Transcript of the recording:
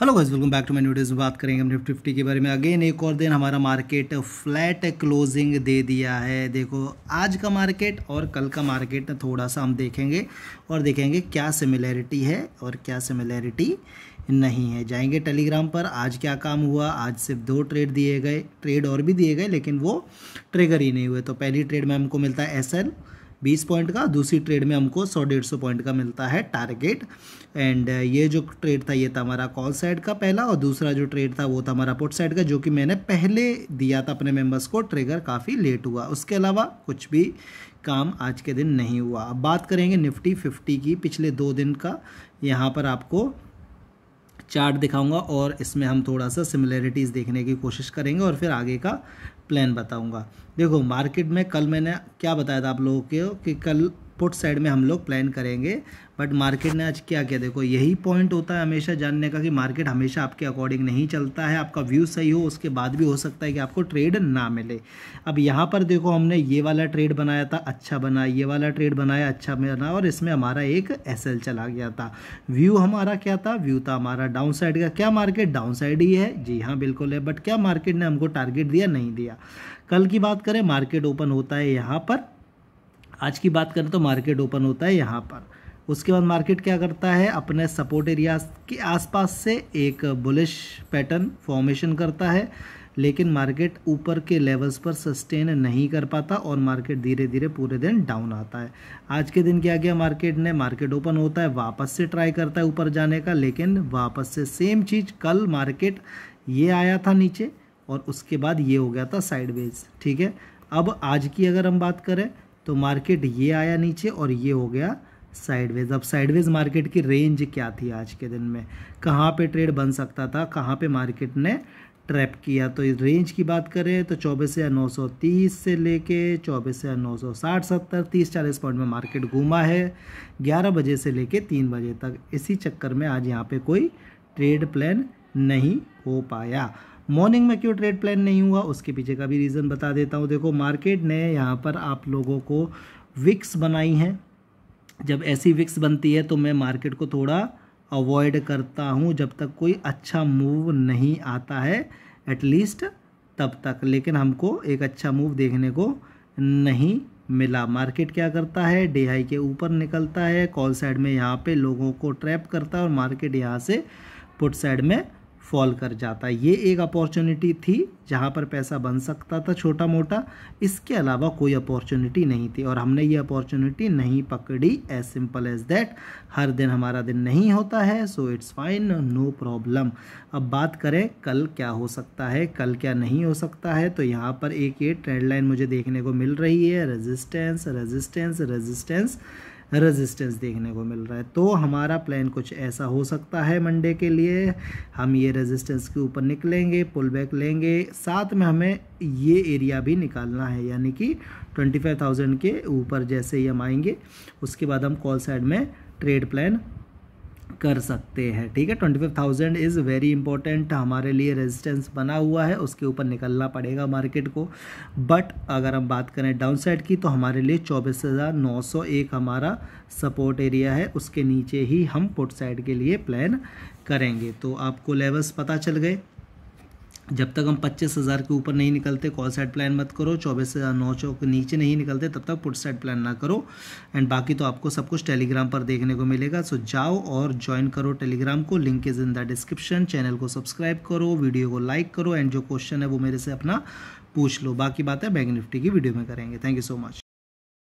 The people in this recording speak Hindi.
hello guys welcome back to my न्यूडेज बात करेंगे हम निफ्टी फिफ्टी के बारे में अगेन एक और दिन हमारा मार्केट फ्लैट क्लोजिंग दे दिया है देखो आज का मार्केट और कल का मार्केट थोड़ा सा हम देखेंगे और देखेंगे क्या सिमिलैरिटी है और क्या सिमिलैरिटी नहीं है जाएंगे टेलीग्राम पर आज क्या काम हुआ आज सिर्फ दो ट्रेड दिए गए ट्रेड और भी दिए गए लेकिन वो ट्रिगर ही नहीं हुए तो पहली ट्रेड में हमको मिलता है एस बीस पॉइंट का दूसरी ट्रेड में हमको सौ डेढ़ सौ पॉइंट का मिलता है टारगेट एंड ये जो ट्रेड था ये था हमारा कॉल साइड का पहला और दूसरा जो ट्रेड था वो था हमारा पुट साइड का जो कि मैंने पहले दिया था अपने मेम्बर्स को ट्रिगर काफ़ी लेट हुआ उसके अलावा कुछ भी काम आज के दिन नहीं हुआ अब बात करेंगे निफ्टी फिफ्टी की पिछले दो दिन का यहाँ पर आपको चार्ट दिखाऊंगा और इसमें हम थोड़ा सा सिमिलैरिटीज़ देखने की कोशिश करेंगे और फिर आगे का प्लान बताऊंगा देखो मार्केट में कल मैंने क्या बताया था आप लोगों के कि कल पुट साइड में हम लोग प्लान करेंगे बट मार्केट ने आज क्या किया देखो यही पॉइंट होता है हमेशा जानने का कि मार्केट हमेशा आपके अकॉर्डिंग नहीं चलता है आपका व्यू सही हो उसके बाद भी हो सकता है कि आपको ट्रेड ना मिले अब यहाँ पर देखो हमने ये वाला ट्रेड बनाया था अच्छा बना ये वाला ट्रेड बनाया अच्छा बना और इसमें हमारा एक एस चला गया था व्यू हमारा क्या था व्यू था हमारा डाउन साइड का क्या मार्केट डाउन साइड ही है जी हाँ बिल्कुल है बट क्या मार्केट ने हमको टारगेट दिया नहीं दिया कल की बात करें मार्केट ओपन होता है यहाँ पर आज की बात करें तो मार्केट ओपन होता है यहाँ पर उसके बाद मार्केट क्या करता है अपने सपोर्ट एरिया के आसपास से एक बुलिश पैटर्न फॉर्मेशन करता है लेकिन मार्केट ऊपर के लेवल्स पर सस्टेन नहीं कर पाता और मार्केट धीरे धीरे पूरे दिन डाउन आता है आज के दिन क्या किया मार्केट ने मार्केट ओपन होता है वापस से ट्राई करता है ऊपर जाने का लेकिन वापस से सेम चीज़ कल मार्केट ये आया था नीचे और उसके बाद ये हो गया था साइडवेज ठीक है अब आज की अगर हम बात करें तो मार्केट ये आया नीचे और ये हो गया साइडवेज अब साइडवेज मार्केट की रेंज क्या थी आज के दिन में कहाँ पे ट्रेड बन सकता था कहाँ पे मार्केट ने ट्रैप किया तो इस रेंज की बात करें तो चौबीस या नौ सौ तीस से लेके चौबीस या नौ सौ साठ सत्तर तीस चालीस पॉइंट में मार्केट घूमा है ग्यारह बजे से लेके तीन बजे तक इसी चक्कर में आज यहाँ पे कोई ट्रेड प्लान नहीं हो पाया मॉर्निंग में क्यों ट्रेड प्लान नहीं हुआ उसके पीछे का भी रीज़न बता देता हूँ देखो मार्केट ने यहाँ पर आप लोगों को विक्स बनाई हैं जब ऐसी विक्स बनती है तो मैं मार्केट को थोड़ा अवॉइड करता हूँ जब तक कोई अच्छा मूव नहीं आता है एटलीस्ट तब तक लेकिन हमको एक अच्छा मूव देखने को नहीं मिला मार्केट क्या करता है डे हाई के ऊपर निकलता है कॉल साइड में यहाँ पे लोगों को ट्रैप करता है और मार्केट यहाँ से पुट साइड में फॉल कर जाता है ये एक अपॉर्चुनिटी थी जहाँ पर पैसा बन सकता था छोटा मोटा इसके अलावा कोई अपॉर्चुनिटी नहीं थी और हमने ये अपॉर्चुनिटी नहीं पकड़ी एज सिंपल एज दैट हर दिन हमारा दिन नहीं होता है so it's fine no problem अब बात करें कल क्या हो सकता है कल क्या नहीं हो सकता है तो यहाँ पर एक ये ट्रेंड लाइन मुझे देखने को मिल रही है रजिस्टेंस रजिस्टेंस रजिस्टेंस रेजिस्टेंस देखने को मिल रहा है तो हमारा प्लान कुछ ऐसा हो सकता है मंडे के लिए हम ये रेजिस्टेंस के ऊपर निकलेंगे पुल बैक लेंगे साथ में हमें ये एरिया भी निकालना है यानी कि 25,000 के ऊपर जैसे ही हम आएंगे उसके बाद हम कॉल साइड में ट्रेड प्लान कर सकते हैं ठीक है twenty five thousand is very important हमारे लिए रेजिस्टेंस बना हुआ है उसके ऊपर निकलना पड़ेगा मार्केट को बट अगर हम बात करें डाउन साइड की तो हमारे लिए चौबीस हज़ार नौ सौ एक हमारा सपोर्ट एरिया है उसके नीचे ही हम पुट साइड के लिए प्लान करेंगे तो आपको लेवल्स पता चल गए जब तक हम पच्चीस हज़ार के ऊपर नहीं निकलते कॉल साइड प्लान मत करो चौबीस हज़ार नौ सौ के नीचे नहीं निकलते तब तक पुट साइड प्लान ना करो एंड बाकी तो आपको सब कुछ टेलीग्राम पर देखने को मिलेगा सो जाओ और ज्वाइन करो टेलीग्राम को link is in the description channel को सब्सक्राइब करो वीडियो को लाइक करो एंड जो क्वेश्चन है वो मेरे से अपना पूछ लो बाकी बात है बैंक निफ्टी की वीडियो में करेंगे थैंक यू सो मच